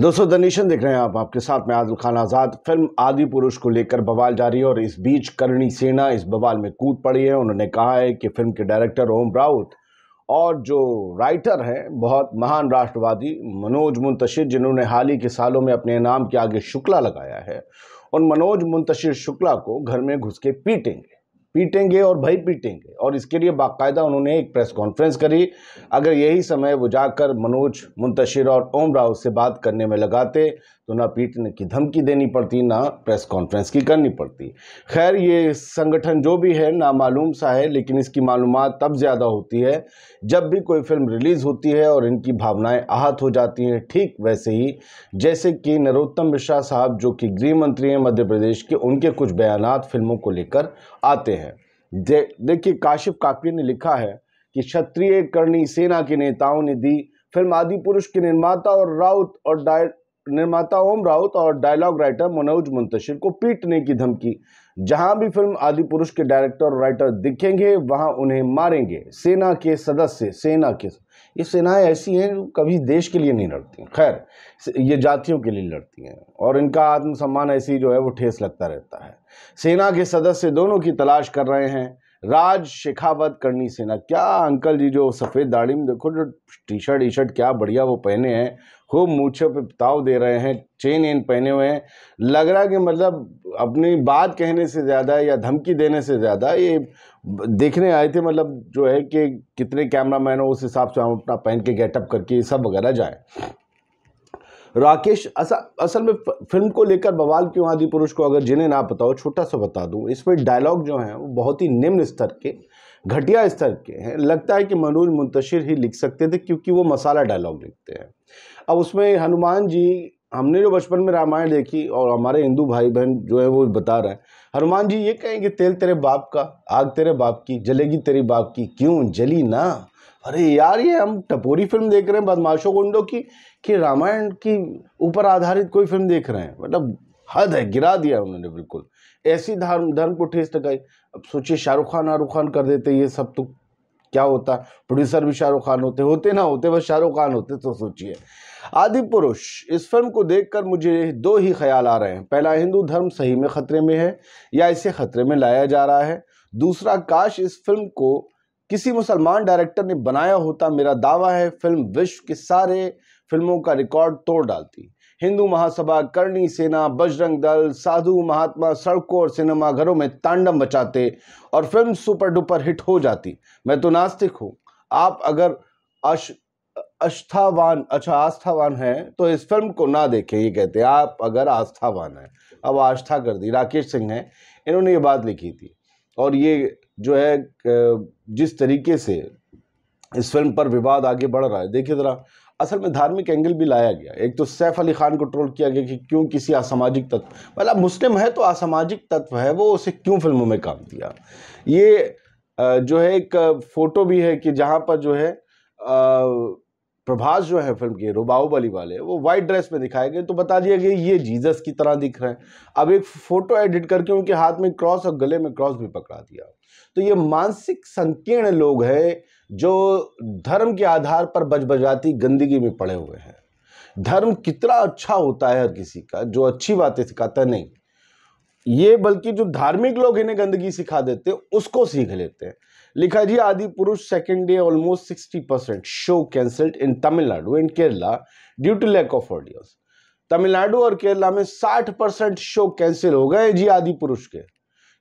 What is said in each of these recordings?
दोस्तों दनीशन देख रहे हैं आप आपके साथ में आदिल खान आज़ाद फिल्म आदि पुरुष को लेकर बवाल जारी है और इस बीच करणी सेना इस बवाल में कूद पड़ी है उन्होंने कहा है कि फिल्म के डायरेक्टर ओम राउत और जो राइटर हैं बहुत महान राष्ट्रवादी मनोज मुंतशिर जिन्होंने हाल ही के सालों में अपने नाम के आगे शुक्ला लगाया है उन मनोज मुंतशिर शुक्ला को घर में घुस के पीटेंगे पीटेंगे और भाई पीटेंगे और इसके लिए बाकायदा उन्होंने एक प्रेस कॉन्फ्रेंस करी अगर यही समय वो जाकर मनोज मुंतशिर और ओम राव से बात करने में लगाते तो ना पीटने की धमकी देनी पड़ती ना प्रेस कॉन्फ्रेंस की करनी पड़ती खैर ये संगठन जो भी है ना मालूम सा है लेकिन इसकी मालूम तब ज़्यादा होती है जब भी कोई फिल्म रिलीज़ होती है और इनकी भावनाएं आहत हो जाती हैं ठीक वैसे ही जैसे कि नरोत्तम मिश्रा साहब जो कि गृह मंत्री हैं मध्य प्रदेश के उनके कुछ बयान फिल्मों को लेकर आते हैं दे, देखिए काशिफ काकवी ने लिखा है कि क्षत्रिय करणी सेना के नेताओं ने दी फिल्म आदि पुरुष के निर्माता और राउत और डायर निर्माता ओम राउत और डायलॉग राइटर मनोज मुंतशिर को पीटने की धमकी जहां भी फिल्म आदि पुरुष के डायरेक्टर और राइटर दिखेंगे वहां उन्हें मारेंगे सेना के सदस्य सेना के ये सेनाएं ऐसी हैं जो कभी देश के लिए नहीं लड़ती खैर ये जातियों के लिए लड़ती हैं और इनका आत्मसम्मान ऐसी जो है वो ठेस लगता रहता है सेना के सदस्य दोनों की तलाश कर रहे हैं राज शेखावत करनी सेना क्या अंकल जी जो सफ़ेद दाढ़ी में देखो जो टी शर्ट वी शर्ट क्या बढ़िया वो पहने हैं खूब मूछे पे ताव दे रहे हैं चेन एन पहने हुए हैं लग रहा कि मतलब अपनी बात कहने से ज़्यादा या धमकी देने से ज़्यादा ये देखने आए थे मतलब जो है कि कितने कैमरा मैन हो उस हिसाब से हम अपना पहन के गेटअप करके सब वगैरह जाएँ राकेश असल असल में फिल्म को लेकर बवाल क्यों आदि पुरुष को अगर जिन्हें ना बताओ छोटा सा बता दूँ इसमें डायलॉग जो हैं वो बहुत ही निम्न स्तर के घटिया स्तर के हैं लगता है कि मनोज मुंतशिर ही लिख सकते थे क्योंकि वो मसाला डायलॉग लिखते हैं अब उसमें हनुमान जी हमने जो बचपन में रामायण देखी और हमारे हिंदू भाई बहन जो है वो बता रहे हैं हनुमान जी ये कहेंगे तेल तेरे बाप का आग तेरे बाप की जलेगी तेरी बाप की क्यों जली ना अरे यार ये हम टपोरी फिल्म देख रहे हैं बदमाशों गुंडों की कि रामायण की ऊपर आधारित कोई फिल्म देख रहे हैं मतलब हद है गिरा दिया उन्होंने बिल्कुल ऐसी धर्म धर्म को ठेस टकाई अब सोचिए शाहरुख खान आरुख खान कर देते ये सब तो क्या होता प्रोड्यूसर भी शाहरुख खान होते होते ना होते बस शाहरुख खान होते तो सोचिए आदि पुरुष इस फिल्म को देखकर मुझे दो ही ख्याल आ रहे हैं पहला हिंदू धर्म सही में खतरे में है या इसे खतरे में लाया जा रहा है दूसरा काश इस फिल्म को किसी मुसलमान डायरेक्टर ने बनाया होता मेरा दावा है फिल्म विश्व के सारे फिल्मों का रिकॉर्ड तोड़ डालती हिंदू महासभा करणी सेना बजरंग दल साधु महात्मा सड़कों और सिनेमा घरों में तांडम बचाते और फिल्म सुपर डुपर हिट हो जाती मैं तो नास्तिक हूँ आप अगर अश आस्थावान अच्छा आस्थावान है तो इस फिल्म को ना देखें ये कहते हैं आप अगर आस्थावान हैं अब आस्था कर दी राकेश सिंह हैं इन्होंने ये बात लिखी थी और ये जो है जिस तरीके से इस फिल्म पर विवाद आगे बढ़ रहा है देखिए ज़रा असल में धार्मिक एंगल भी लाया गया एक तो सैफ अली खान को ट्रोल किया गया कि क्यों किसी असामाजिक तत्व मतलब मुस्लिम है तो असामाजिक तत्व है वो उसे क्यों फिल्मों में काम दिया ये जो है एक फ़ोटो भी है कि जहाँ पर जो है प्रभास जो है फिल्म के रुबाऊबली वाले वो वाइट ड्रेस में दिखाए गए तो बता दिया कि ये जीसस की तरह दिख रहे हैं अब एक फ़ोटो एडिट करके उनके हाथ में क्रॉस और गले में क्रॉस भी पकड़ा दिया तो ये मानसिक संकीर्ण लोग हैं जो धर्म के आधार पर बज बजाती गंदगी में पड़े हुए हैं धर्म कितना अच्छा होता है हर किसी का जो अच्छी बातें सिखाता है नहीं ये बल्कि जो धार्मिक लोग इन्हें गंदगी सिखा देते हैं उसको सीख लेते हैं लिखा जी Adipurush second day almost sixty percent show cancelled in Tamil Nadu and Kerala due to lack of audience Tamil Nadu और केरला में साठ परसेंट शो कैंसिल हो गए जी आदि पुरुष के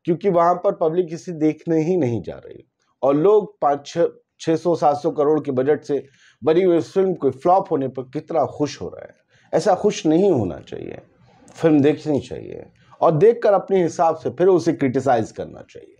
क्योंकि वहां पर पब्लिक इसे देखने ही नहीं जा रही और लोग पाँच छः छः सौ सात सौ करोड़ के बजट से बनी हुई फिल्म को फ्लॉप होने पर कितना खुश हो रहा है ऐसा खुश नहीं होना चाहिए फिल्म देखनी चाहिए और देखकर अपने हिसाब से फिर उसे क्रिटिसाइज करना चाहिए